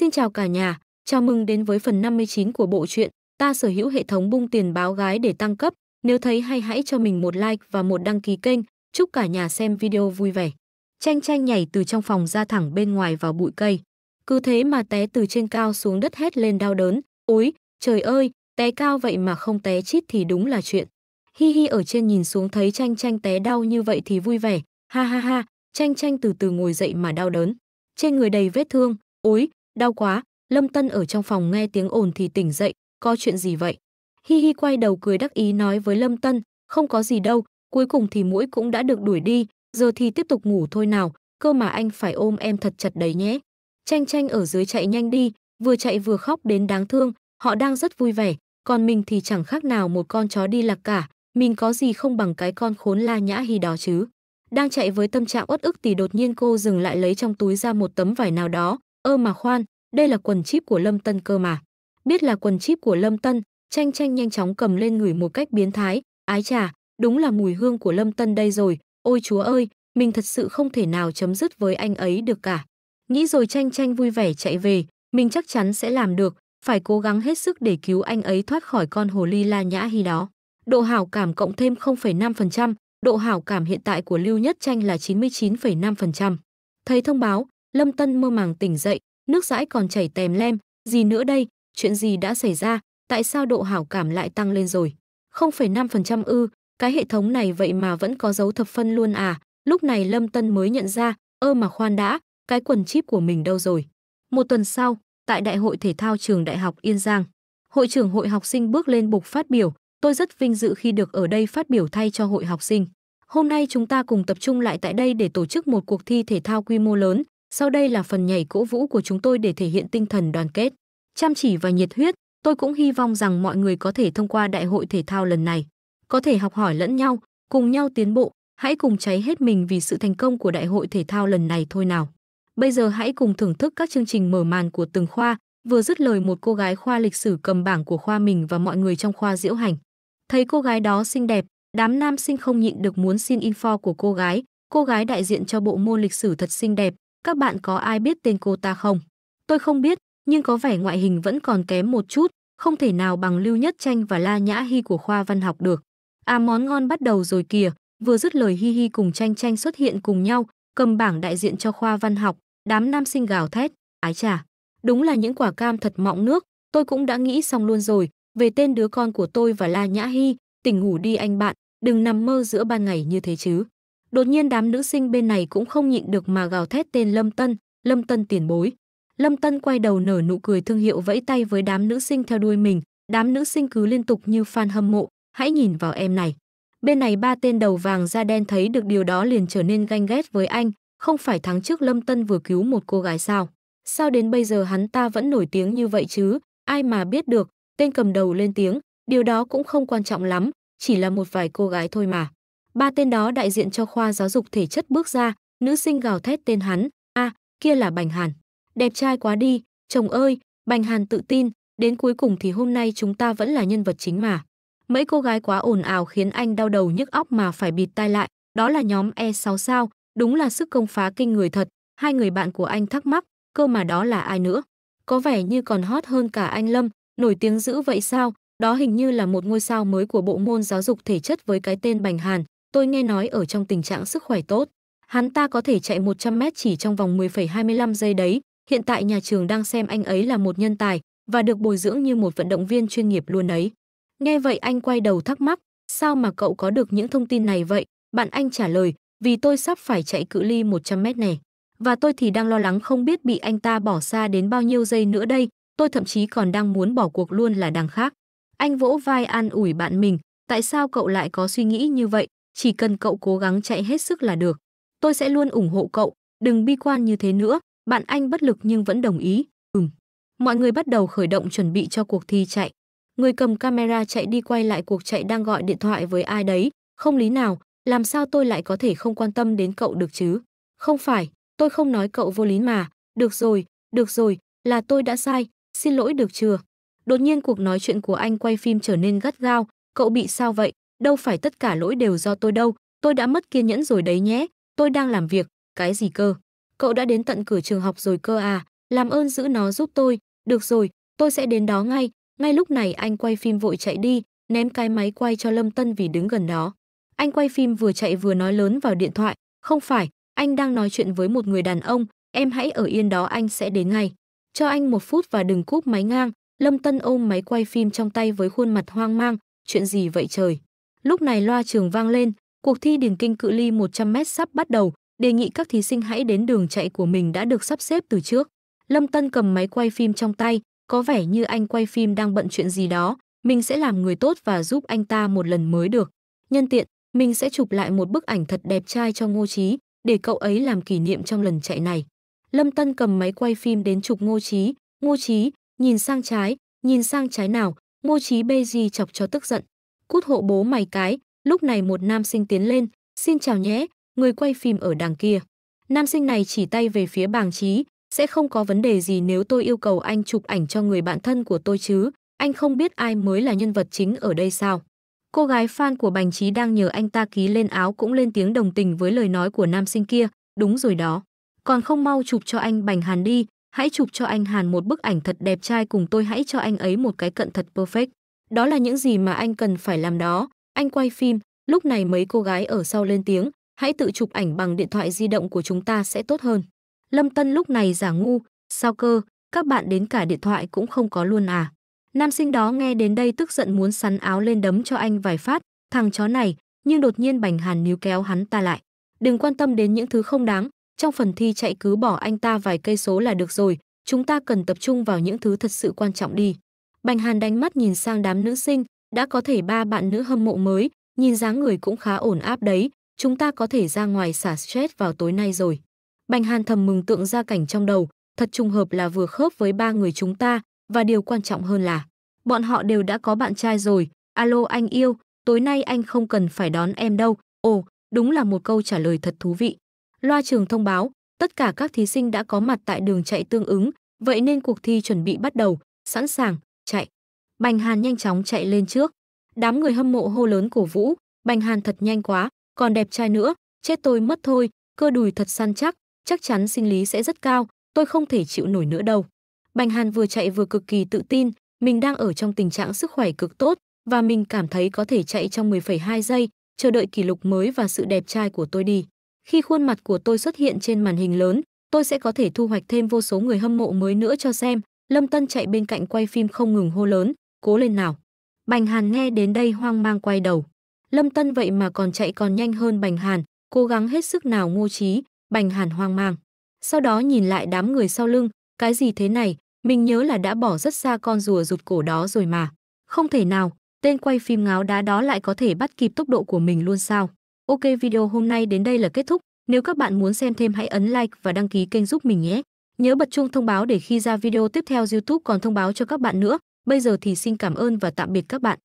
Xin chào cả nhà, chào mừng đến với phần 59 của bộ truyện Ta sở hữu hệ thống bung tiền báo gái để tăng cấp. Nếu thấy hay hãy cho mình một like và một đăng ký kênh. Chúc cả nhà xem video vui vẻ. Chanh chanh nhảy từ trong phòng ra thẳng bên ngoài vào bụi cây. Cứ thế mà té từ trên cao xuống đất hét lên đau đớn. Ôi, trời ơi, té cao vậy mà không té chít thì đúng là chuyện. Hi hi ở trên nhìn xuống thấy chanh chanh té đau như vậy thì vui vẻ. Ha ha ha, chanh chanh từ từ ngồi dậy mà đau đớn. Trên người đầy vết thương, ối, đau quá, Lâm Tân ở trong phòng nghe tiếng ồn thì tỉnh dậy, có chuyện gì vậy? Hi Hi quay đầu cười đắc ý nói với Lâm Tân, không có gì đâu, cuối cùng thì mũi cũng đã được đuổi đi, giờ thì tiếp tục ngủ thôi nào, cơ mà anh phải ôm em thật chặt đấy nhé. Tranh tranh ở dưới chạy nhanh đi, vừa chạy vừa khóc đến đáng thương, họ đang rất vui vẻ, còn mình thì chẳng khác nào một con chó đi lạc cả, mình có gì không bằng cái con khốn la nhã hi đó chứ. Đang chạy với tâm trạng uất ức thì đột nhiên cô dừng lại lấy trong túi ra một tấm vải nào đó, Ơ mà khoan, đây là quần chip của Lâm Tân cơ mà. Biết là quần chip của Lâm Tân, Tranh Tranh nhanh chóng cầm lên người một cách biến thái, ái chà, đúng là mùi hương của Lâm Tân đây rồi, ôi chúa ơi, mình thật sự không thể nào chấm dứt với anh ấy được cả. Nghĩ rồi Tranh Tranh vui vẻ chạy về, mình chắc chắn sẽ làm được, phải cố gắng hết sức để cứu anh ấy thoát khỏi con hồ ly la nhã hi đó. Độ hảo cảm cộng thêm 0,5%, độ hảo cảm hiện tại của Lưu Nhất Tranh là 99,5%. Thấy thông báo, Lâm Tân mơ màng tỉnh dậy, nước dãi còn chảy tèm lem, gì nữa đây, chuyện gì đã xảy ra, tại sao độ hảo cảm lại tăng lên rồi? 0,5% ư, cái hệ thống này vậy mà vẫn có dấu thập phân luôn à? Lúc này Lâm Tân mới nhận ra, ơ mà khoan đã, cái quần chip của mình đâu rồi? Một tuần sau, tại Đại hội Thể thao Trường Đại học Yên Giang, Hội trưởng Hội học sinh bước lên bục phát biểu, tôi rất vinh dự khi được ở đây phát biểu thay cho Hội học sinh. Hôm nay chúng ta cùng tập trung lại tại đây để tổ chức một cuộc thi thể thao quy mô lớn, sau đây là phần nhảy cỗ vũ của chúng tôi để thể hiện tinh thần đoàn kết, chăm chỉ và nhiệt huyết. Tôi cũng hy vọng rằng mọi người có thể thông qua đại hội thể thao lần này, có thể học hỏi lẫn nhau, cùng nhau tiến bộ, hãy cùng cháy hết mình vì sự thành công của đại hội thể thao lần này thôi nào. Bây giờ hãy cùng thưởng thức các chương trình mở màn của từng khoa, vừa dứt lời một cô gái khoa lịch sử cầm bảng của khoa mình và mọi người trong khoa diễu hành. Thấy cô gái đó xinh đẹp, đám nam sinh không nhịn được muốn xin info của cô gái, cô gái đại diện cho bộ môn lịch sử thật xinh đẹp, các bạn có ai biết tên cô ta không? Tôi không biết, nhưng có vẻ ngoại hình vẫn còn kém một chút, không thể nào bằng Lưu Nhất Tranh và La Nhã Hi của khoa văn học được. À món ngon bắt đầu rồi kìa, vừa dứt lời Hi Hi cùng Tranh Tranh xuất hiện cùng nhau, cầm bảng đại diện cho khoa văn học, đám nam sinh gào thét, ái chà. Đúng là những quả cam thật mọng nước, tôi cũng đã nghĩ xong luôn rồi, về tên đứa con của tôi và La Nhã Hi, tỉnh ngủ đi anh bạn, đừng nằm mơ giữa ban ngày như thế chứ. Đột nhiên đám nữ sinh bên này cũng không nhịn được mà gào thét tên Lâm Tân, Lâm Tân tiền bối. Lâm Tân quay đầu nở nụ cười thương hiệu vẫy tay với đám nữ sinh theo đuôi mình, đám nữ sinh cứ liên tục như fan hâm mộ, hãy nhìn vào em này. Bên này ba tên đầu vàng da đen thấy được điều đó liền trở nên ganh ghét với anh, không phải tháng trước Lâm Tân vừa cứu một cô gái sao? Sao đến bây giờ hắn ta vẫn nổi tiếng như vậy chứ? Ai mà biết được, tên cầm đầu lên tiếng, điều đó cũng không quan trọng lắm, chỉ là một vài cô gái thôi mà. Ba tên đó đại diện cho khoa giáo dục thể chất bước ra, nữ sinh gào thét tên hắn, a, à, kia là Bành Hàn. Đẹp trai quá đi, chồng ơi, Bành Hàn tự tin, đến cuối cùng thì hôm nay chúng ta vẫn là nhân vật chính mà. Mấy cô gái quá ồn ào khiến anh đau đầu nhức óc mà phải bịt tai lại, đó là nhóm E6 sao, đúng là sức công phá kinh người thật, hai người bạn của anh thắc mắc, cơ mà đó là ai nữa. Có vẻ như còn hot hơn cả anh Lâm, nổi tiếng dữ vậy sao, đó hình như là một ngôi sao mới của bộ môn giáo dục thể chất với cái tên Bành Hàn, Tôi nghe nói ở trong tình trạng sức khỏe tốt, hắn ta có thể chạy 100 mét chỉ trong vòng 10,25 giây đấy. Hiện tại nhà trường đang xem anh ấy là một nhân tài và được bồi dưỡng như một vận động viên chuyên nghiệp luôn ấy. Nghe vậy anh quay đầu thắc mắc, sao mà cậu có được những thông tin này vậy? Bạn anh trả lời, vì tôi sắp phải chạy cự ly 100 mét này. Và tôi thì đang lo lắng không biết bị anh ta bỏ xa đến bao nhiêu giây nữa đây, tôi thậm chí còn đang muốn bỏ cuộc luôn là đằng khác. Anh vỗ vai an ủi bạn mình, tại sao cậu lại có suy nghĩ như vậy, chỉ cần cậu cố gắng chạy hết sức là được. Tôi sẽ luôn ủng hộ cậu, đừng bi quan như thế nữa, bạn anh bất lực nhưng vẫn đồng ý, ừm. Mọi người bắt đầu khởi động chuẩn bị cho cuộc thi chạy. Người cầm camera chạy đi quay lại cuộc chạy đang gọi điện thoại với ai đấy, không lý nào, làm sao tôi lại có thể không quan tâm đến cậu được chứ? Không phải, tôi không nói cậu vô lý mà, được rồi, được rồi, là tôi đã sai, xin lỗi được chưa? Đột nhiên cuộc nói chuyện của anh quay phim trở nên gắt gao, cậu bị sao vậy? đâu phải tất cả lỗi đều do tôi đâu, tôi đã mất kiên nhẫn rồi đấy nhé, tôi đang làm việc, cái gì cơ? Cậu đã đến tận cửa trường học rồi cơ à, làm ơn giữ nó giúp tôi, được rồi, tôi sẽ đến đó ngay. Ngay lúc này anh quay phim vội chạy đi, ném cái máy quay cho Lâm Tân vì đứng gần đó. Anh quay phim vừa chạy vừa nói lớn vào điện thoại, không phải, anh đang nói chuyện với một người đàn ông, em hãy ở yên đó anh sẽ đến ngay. Cho anh một phút và đừng cúp máy ngang, Lâm Tân ôm máy quay phim trong tay với khuôn mặt hoang mang, chuyện gì vậy trời. Lúc này loa trường vang lên, cuộc thi điền kinh cự ly 100m sắp bắt đầu, đề nghị các thí sinh hãy đến đường chạy của mình đã được sắp xếp từ trước. Lâm Tân cầm máy quay phim trong tay, có vẻ như anh quay phim đang bận chuyện gì đó, mình sẽ làm người tốt và giúp anh ta một lần mới được. Nhân tiện, mình sẽ chụp lại một bức ảnh thật đẹp trai cho Ngô Chí, để cậu ấy làm kỷ niệm trong lần chạy này. Lâm Tân cầm máy quay phim đến chụp Ngô Chí, Ngô Chí, nhìn sang trái, nhìn sang trái nào, Ngô Chí bê gì chọc cho tức giận, cút hộ bố mày cái. Lúc này một nam sinh tiến lên, xin chào nhé, người quay phim ở đằng kia. Nam sinh này chỉ tay về phía bàng trí, sẽ không có vấn đề gì nếu tôi yêu cầu anh chụp ảnh cho người bạn thân của tôi chứ, anh không biết ai mới là nhân vật chính ở đây sao. Cô gái fan của bành trí đang nhờ anh ta ký lên áo cũng lên tiếng đồng tình với lời nói của nam sinh kia, đúng rồi đó. Còn không mau chụp cho anh bành hàn đi, hãy chụp cho anh hàn một bức ảnh thật đẹp trai cùng tôi hãy cho anh ấy một cái cận thật perfect. Đó là những gì mà anh cần phải làm đó. Anh quay phim, lúc này mấy cô gái ở sau lên tiếng, hãy tự chụp ảnh bằng điện thoại di động của chúng ta sẽ tốt hơn. Lâm Tân lúc này giả ngu, sao cơ, các bạn đến cả điện thoại cũng không có luôn à. Nam sinh đó nghe đến đây tức giận muốn sắn áo lên đấm cho anh vài phát, thằng chó này, nhưng đột nhiên Bành Hàn níu kéo hắn ta lại. Đừng quan tâm đến những thứ không đáng, trong phần thi chạy cứ bỏ anh ta vài cây số là được rồi, chúng ta cần tập trung vào những thứ thật sự quan trọng đi. Bành Hàn đánh mắt nhìn sang đám nữ sinh, đã có thể ba bạn nữ hâm mộ mới, nhìn dáng người cũng khá ổn áp đấy, chúng ta có thể ra ngoài xả stress vào tối nay rồi. Bành Hàn thầm mừng tượng ra cảnh trong đầu, thật trùng hợp là vừa khớp với ba người chúng ta, và điều quan trọng hơn là, bọn họ đều đã có bạn trai rồi, alo anh yêu, tối nay anh không cần phải đón em đâu, ồ, đúng là một câu trả lời thật thú vị. Loa trường thông báo, tất cả các thí sinh đã có mặt tại đường chạy tương ứng, vậy nên cuộc thi chuẩn bị bắt đầu, sẵn sàng, chạy. Bành Hàn nhanh chóng chạy lên trước. Đám người hâm mộ hô lớn cổ vũ, Bành Hàn thật nhanh quá, còn đẹp trai nữa, chết tôi mất thôi, cơ đùi thật săn chắc, chắc chắn sinh lý sẽ rất cao, tôi không thể chịu nổi nữa đâu. Bành Hàn vừa chạy vừa cực kỳ tự tin, mình đang ở trong tình trạng sức khỏe cực tốt và mình cảm thấy có thể chạy trong 10,2 giây, chờ đợi kỷ lục mới và sự đẹp trai của tôi đi. Khi khuôn mặt của tôi xuất hiện trên màn hình lớn, tôi sẽ có thể thu hoạch thêm vô số người hâm mộ mới nữa cho xem, Lâm Tân chạy bên cạnh quay phim không ngừng hô lớn, cố lên nào. Bành Hàn nghe đến đây hoang mang quay đầu. Lâm Tân vậy mà còn chạy còn nhanh hơn Bành Hàn, cố gắng hết sức nào ngô trí, Bành Hàn hoang mang. Sau đó nhìn lại đám người sau lưng, cái gì thế này, mình nhớ là đã bỏ rất xa con rùa rụt cổ đó rồi mà. Không thể nào, tên quay phim ngáo đá đó lại có thể bắt kịp tốc độ của mình luôn sao. Ok video hôm nay đến đây là kết thúc, nếu các bạn muốn xem thêm hãy ấn like và đăng ký kênh giúp mình nhé. Nhớ bật chuông thông báo để khi ra video tiếp theo YouTube còn thông báo cho các bạn nữa. Bây giờ thì xin cảm ơn và tạm biệt các bạn.